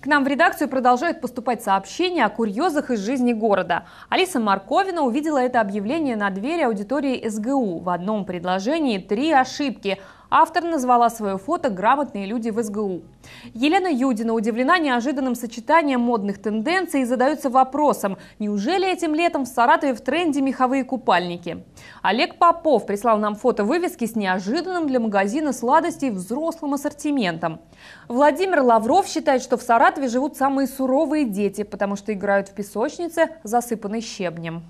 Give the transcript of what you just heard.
К нам в редакцию продолжают поступать сообщения о курьезах из жизни города. Алиса Марковина увидела это объявление на двери аудитории СГУ. В одном предложении три ошибки – Автор назвала свое фото «Грамотные люди в СГУ». Елена Юдина удивлена неожиданным сочетанием модных тенденций и задается вопросом, неужели этим летом в Саратове в тренде меховые купальники? Олег Попов прислал нам фото вывески с неожиданным для магазина сладостей взрослым ассортиментом. Владимир Лавров считает, что в Саратове живут самые суровые дети, потому что играют в песочнице, засыпанной щебнем.